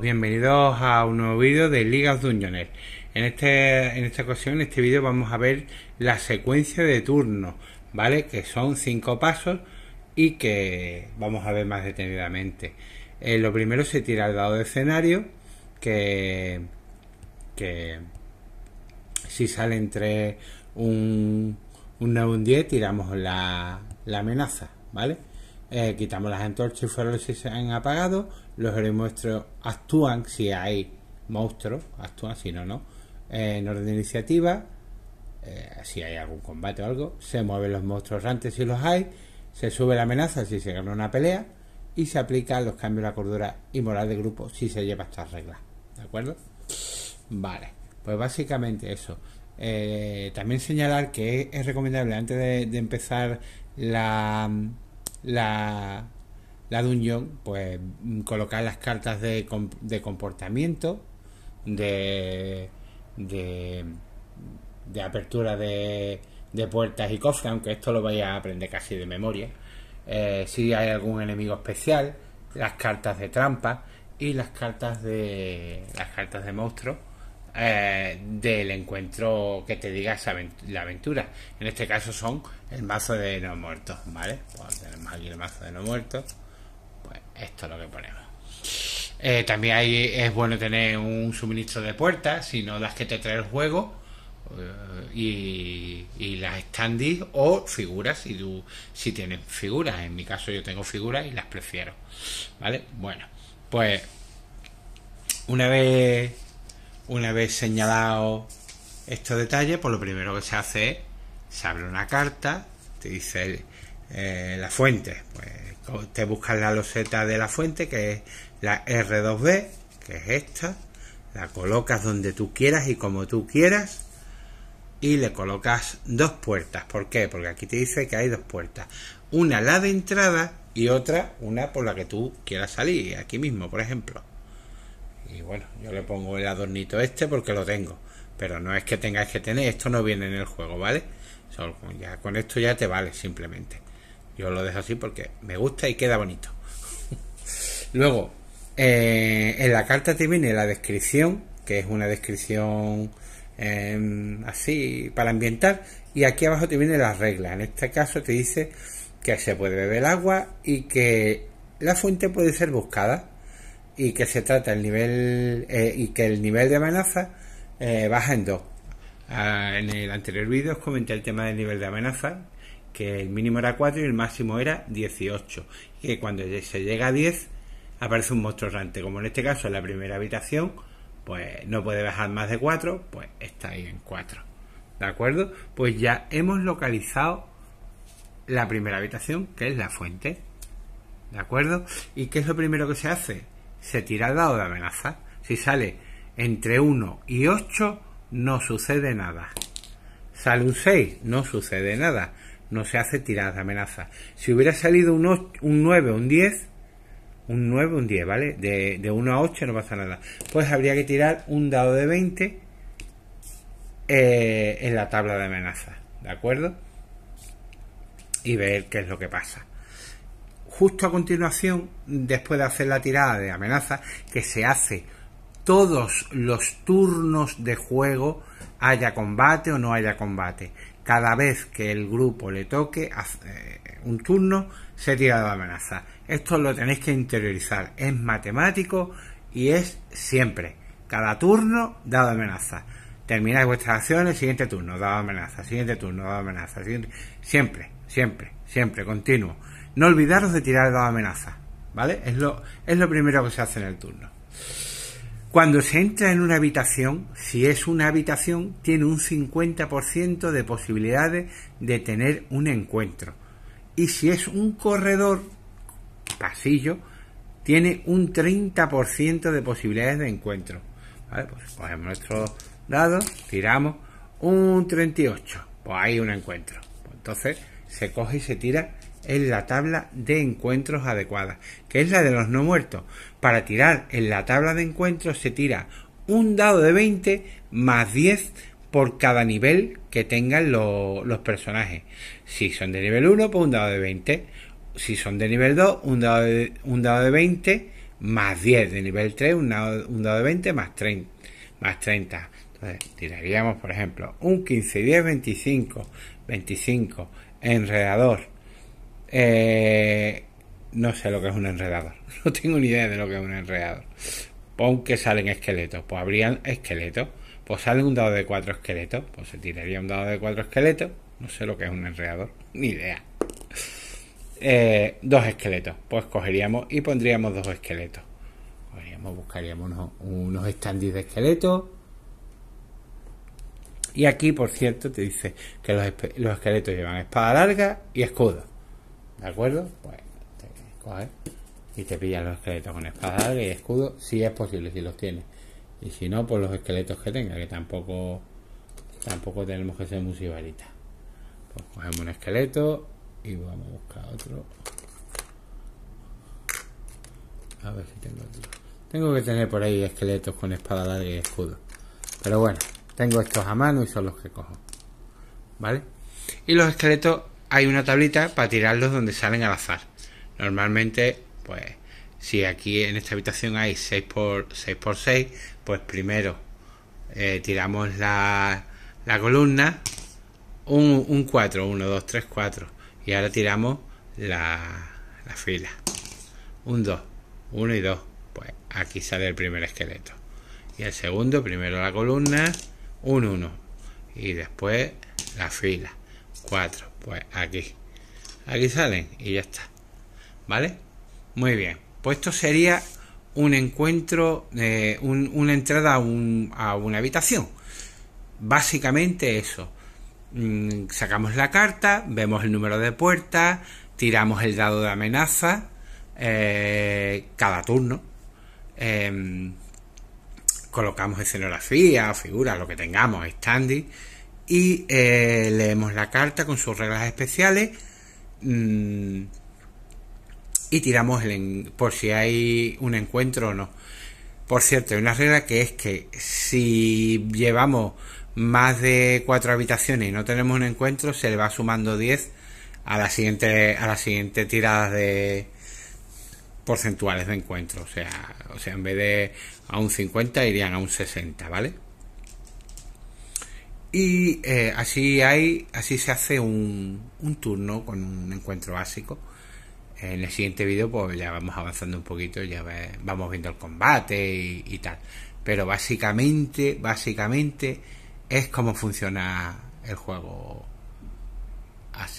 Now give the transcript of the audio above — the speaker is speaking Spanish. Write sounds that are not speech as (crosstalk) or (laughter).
Bienvenidos a un nuevo vídeo de Ligas de En, este, en esta ocasión, en este vídeo, vamos a ver la secuencia de turnos, ¿vale? Que son cinco pasos y que vamos a ver más detenidamente. Eh, lo primero se tira el dado de escenario, que, que si sale entre un, un 9 un 10, tiramos la, la amenaza, ¿vale? Eh, quitamos las antorchas y fueron si se han apagado, los héroes actúan si hay monstruos, actúan, si no, no, en orden de iniciativa, eh, si hay algún combate o algo, se mueven los monstruos antes si los hay, se sube la amenaza si se gana una pelea y se aplican los cambios de la cordura y moral de grupo si se lleva estas reglas, ¿de acuerdo? Vale, pues básicamente eso. Eh, también señalar que es recomendable antes de empezar la, la, la dungeon, pues mm, colocar las cartas de, comportamiento, de, apertura de, puertas y cofres, aunque esto lo vaya a aprender casi de memoria. Eh, si hay algún enemigo especial, las cartas de trampa y las cartas de las cartas de monstruos eh, del encuentro que te diga la aventura. En este caso son el mazo de los muertos, ¿vale? cuando tenemos aquí el mazo de no muertos. Pues esto es lo que ponemos. Eh, también es bueno tener un suministro de puertas, si no las que te trae el juego. Eh, y, y, las standees o figuras si tú si tienes figuras en mi caso yo tengo figuras y las prefiero vale bueno pues una vez una vez señalado estos detalles, pues lo primero que se hace es, se abre una carta, te dice eh, la fuente, pues te buscas la loseta de la fuente, que es la R2B, que es esta, la colocas donde tú quieras y como tú quieras, y le colocas dos puertas. ¿Por qué? Porque aquí te dice que hay dos puertas. Una la de entrada y otra una por la que tú quieras salir, aquí mismo, por ejemplo. Y bueno, yo le pongo el adornito este porque lo tengo. Pero no es que tengáis que tener, esto no viene en el juego, ¿vale? con, ya, con esto ya te vale, simplemente. Yo lo dejo así porque me gusta y queda bonito. (laughs) Luego, eh, en la carta te viene la descripción, que es una descripción em, así para ambientar, y aquí abajo te viene las reglas. En este caso te dice que se puede beber agua y que la fuente puede ser buscada y que se trata el nivel eh, y que el nivel de amenaza eh, baja en 2. Ah, en el anterior vídeo os comenté el tema del nivel de amenaza, que el mínimo era 4 y el máximo era 18. Y que cuando se llega a 10 aparece un monstruo errante, como en este caso la primera habitación, pues no puede bajar más de 4, pues está ahí en 4. ¿De acuerdo? Pues ya hemos localizado la primera habitación, que es la fuente. ¿De acuerdo? ¿Y qué es lo primero que se hace? se tira el dado de amenaza. Si sale entre 1 y 8, no sucede nada. Sale un 6, no sucede nada. No se hace tirada de amenaza. Si hubiera salido un, un 9, un 10, un 9, un 10, ¿vale? De, 1 a 8 no pasa nada. Pues habría que tirar un dado de 20 eh, en la tabla de amenaza, ¿de acuerdo? Y ver qué es lo que pasa justo a continuación, después de hacer la tirada de amenaza, que se hace todos los turnos de juego, haya combate o no haya combate. Cada vez que el grupo le toque eh, un turno, se tira la amenaza. Esto lo tenéis que interiorizar. Es matemático y es siempre. Cada turno, dado amenaza. Termináis vuestras acciones, siguiente turno, dado amenaza, siguiente turno, dado amenaza, siguiente... siempre, siempre, siempre, continuo. No olvidaros de tirar la amenazas, ¿vale? Es lo, es lo primero que se hace en el turno. Cuando se entra en una habitación, si es una habitación, tiene un 50% de posibilidades de tener un encuentro. Y si es un corredor, pasillo, tiene un 30% de posibilidades de encuentro. ¿Vale? Pues cogemos nuestro dado tiramos un 38. Pues hay un encuentro. Pues entonces se coge y se tira en la tabla de encuentros adecuada, que es la de los no muertos. Para tirar en la tabla de encuentros se tira un dado de 20 más 10 por cada nivel que tengan los personajes. Si son de nivel 1, pues un dado de 20. Si son de nivel 2, un dado de, un dado de 20 más 10. De nivel 3, un dado, de 20 más 30. Más 30. Entonces, tiraríamos, por ejemplo, un 15, 10, 25. 25. Enredador eh, no sé lo que es un enredador. (laughs) No tengo ni idea de lo que es un enredador. Pon que salen esqueletos. Pues habrían esqueletos. Pues sale un dado de cuatro esqueletos. Pues se tiraría un dado de cuatro esqueletos. No sé lo que es un enredador. (laughs) Ni idea. Eh, dos esqueletos. Pues cogeríamos y pondríamos dos esqueletos. buscaríamos unos, unos de esqueletos. Y aquí, por cierto, te dice que los esqueletos llevan espada larga y escudo. ¿De acuerdo? Pues te coges y te pillas los esqueletos con espada y escudo, si es posible, si los tienes. Y si no, pues los esqueletos que tenga, que tampoco tampoco tenemos que ser musibaritas. Pues cogemos un esqueleto y vamos a buscar otro. A ver si tengo otro. Tengo que tener por ahí esqueletos con espada larga y escudo. Pero bueno, tengo estos a mano y son los que cojo. ¿Vale? Y los esqueletos hay una tablita para tirarlos donde salen al azar. Normalmente, pues, si aquí en esta habitación hay 6 x 6 por 6, pues primero eh, tiramos la, columna, un, 4, 1, 2, 3, 4. Y ahora tiramos la, la fila. Un 2, 1 y 2. Pues aquí sale el primer esqueleto. Y el segundo, primero la columna, un 1. Y después la fila. 4. Pues aquí. Aquí salen y ya está. ¿Vale? Muy bien. Pues esto sería un encuentro, eh, una entrada a, una habitación. Básicamente eso. Mm, sacamos la carta, vemos el número de puertas, tiramos el dado de amenaza eh, cada turno. Em, colocamos escenografía, figuras, lo que tengamos, standing y eh, leemos la carta con sus reglas especiales mm, y tiramos el por si hay un encuentro o no. Por cierto, hay una regla que es que si llevamos más de cuatro habitaciones y no tenemos un encuentro, se le va sumando 10 a la siguiente a la siguiente tirada de porcentuales de encuentro, o sea, o sea, en vez de a un 50 irían a un 60, ¿vale? Y eh, así hay, así se hace un, un turno con un encuentro básico. En el siguiente vídeo, pues ya vamos avanzando un poquito, ya vamos viendo el combate y, y, tal. Pero básicamente, básicamente es como funciona el juego así.